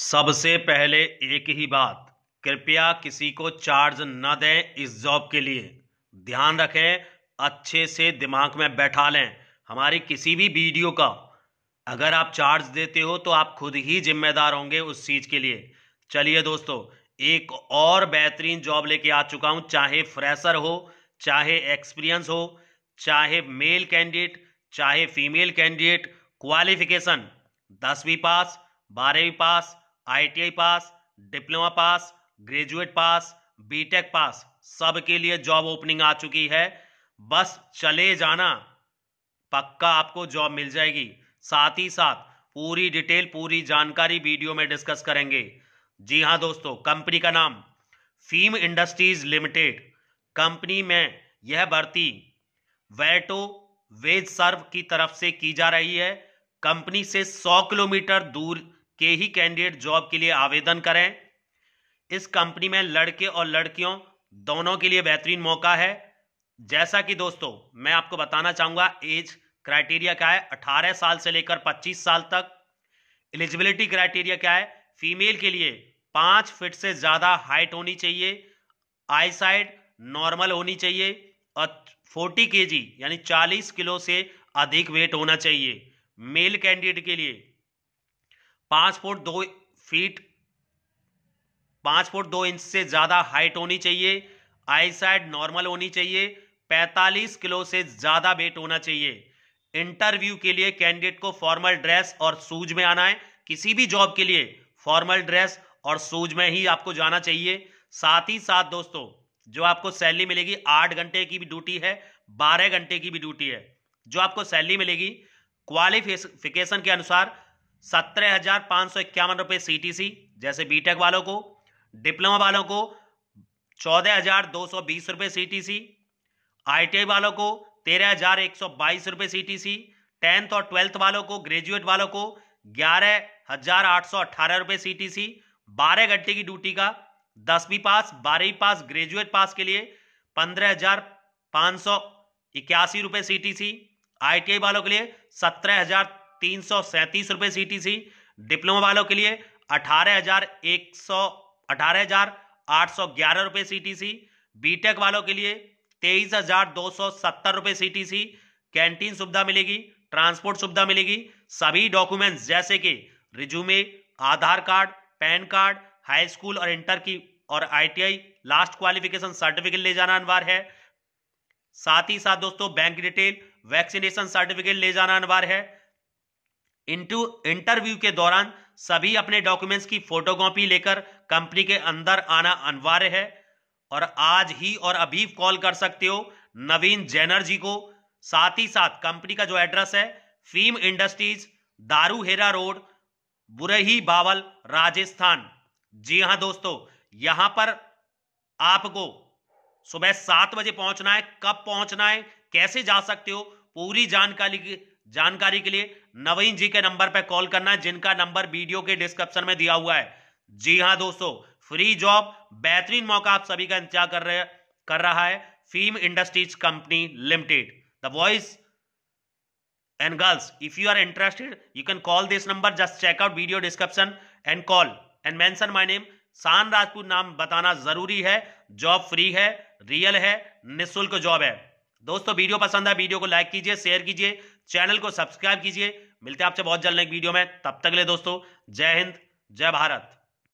सबसे पहले एक ही बात कृपया किसी को चार्ज न दें इस जॉब के लिए ध्यान रखें अच्छे से दिमाग में बैठा लें हमारी किसी भी वीडियो का अगर आप चार्ज देते हो तो आप खुद ही जिम्मेदार होंगे उस चीज़ के लिए चलिए दोस्तों एक और बेहतरीन जॉब लेके आ चुका हूं चाहे फ्रेशर हो चाहे एक्सपीरियंस हो चाहे मेल कैंडिडेट चाहे फीमेल कैंडिडेट क्वालिफिकेशन दसवीं पास बारहवीं pass ITI pass diploma pass graduate pass B tech pass सबके लिए जॉब ओपनिंग आ चुकी है बस चले जाना पक्का आपको जॉब मिल जाएगी साथ ही साथ पूरी डिटेल पूरी जानकारी वीडियो में डिस्कस करेंगे जी हाँ दोस्तों कंपनी का नाम फीम इंडस्ट्रीज लिमिटेड कंपनी में यह भर्ती वेटो वेज सर्व की तरफ से की जा रही है कंपनी से 100 किलोमीटर दूर के ही कैंडिडेट जॉब के लिए आवेदन करें इस कंपनी में लड़के और लड़कियों दोनों के लिए बेहतरीन मौका है जैसा कि दोस्तों मैं आपको बताना चाहूंगा एज क्राइटेरिया क्या है 18 साल से लेकर 25 साल तक एलिजिबिलिटी क्राइटेरिया क्या है फीमेल के लिए पांच फिट से ज़्यादा हाइट होनी चाहिए आई साइड नॉर्मल होनी चाहिए और फोर्टी के जी यानी चालीस किलो से अधिक वेट होना चाहिए मेल कैंडिडेट के लिए पांच फुट दो फीट पांच फुट दो इंच से ज़्यादा हाइट होनी चाहिए आई साइड नॉर्मल होनी चाहिए पैंतालीस किलो से ज़्यादा वेट होना चाहिए इंटरव्यू के लिए कैंडिडेट को फॉर्मल ड्रेस और सूज में आना है किसी भी जॉब के लिए फॉर्मल ड्रेस और सूज में ही आपको जाना चाहिए साथ ही साथ दोस्तों जो आपको सैलरी मिलेगी आठ घंटे की भी ड्यूटी है बारह घंटे की भी ड्यूटी है जो आपको सैलरी मिलेगी क्वालिफिकेशन के अनुसार सत्रह हजार पांच सौ इक्यावन रुपए सी टी सी जैसे बीटेक वालों को डिप्लोमा वालों को चौदह हजार दो सौ बीस रुपए C T C I T I वालों को तेरह हजार एक सौ बाईस रुपए सीटीसी टेंथ और ट्वेल्थ वालों को ग्रेजुएट वालों को ग्यारह हजार आठ सौ अठारह रुपए सी टी सी बारह घंटे की ड्यूटी का दसवीं पास बारहवीं पास ग्रेजुएट पास के लिए पंद्रह हजार पांच सौ इक्यासी रुपए C T C I T I वालों के लिए सत्रह हजार तीन सौ सैंतीस रुपए सी टी सी डिप्लोमा वालों के लिए अठारह हजार एक सौ अठारह हजार आठ सौ ग्यारह रुपए सी टी सी बीटेक वालों के लिए तेईस हजार दो सौ सत्तर रुपए सी टी सी कैंटीन सुविधा मिलेगी ट्रांसपोर्ट सुविधा मिलेगी सभी डॉक्यूमेंट्स जैसे कि resume Aadhaar card PAN card high school और इंटर की और आईटीआई लास्ट क्वालिफिकेशन सर्टिफिकेट ले जाना अनिवार्य है साथ ही साथ दोस्तों बैंक डिटेल वैक्सीनेशन सर्टिफिकेट ले जाना अनिवार्य है इंटू इंटरव्यू के दौरान सभी अपने डॉक्यूमेंट्स की फोटोकॉपी लेकर कंपनी के अंदर आना अनिवार्य है और आज ही और अभी कॉल कर सकते हो नवीन जैनर जी को साथ ही साथ कंपनी का जो एड्रेस है Feem industries Dharuhera road Burhi Bawal Rajasthan जी हां दोस्तों यहां पर आपको सुबह सात बजे पहुंचना है कब पहुंचना है कैसे जा सकते हो पूरी जानकारी जानकारी के लिए नवीन जी के नंबर पर कॉल करना है जिनका नंबर वीडियो के डिस्क्रिप्शन में दिया हुआ है जी हाँ दोस्तों फ्री जॉब बेहतरीन मौका आप सभी का इंतजार कर रहे कर रहा है Feem industries company limited the voice and girls if you are interested you can call this number just check out video description and call and mention my name शान राजपूत नाम बताना जरूरी है जॉब फ्री है रियल है निःशुल्क job है दोस्तों वीडियो पसंद है वीडियो को लाइक कीजिए शेयर कीजिए चैनल को सब्सक्राइब कीजिए मिलते हैं आपसे बहुत जल्द एक वीडियो में तब तक ले दोस्तों जय हिंद जय भारत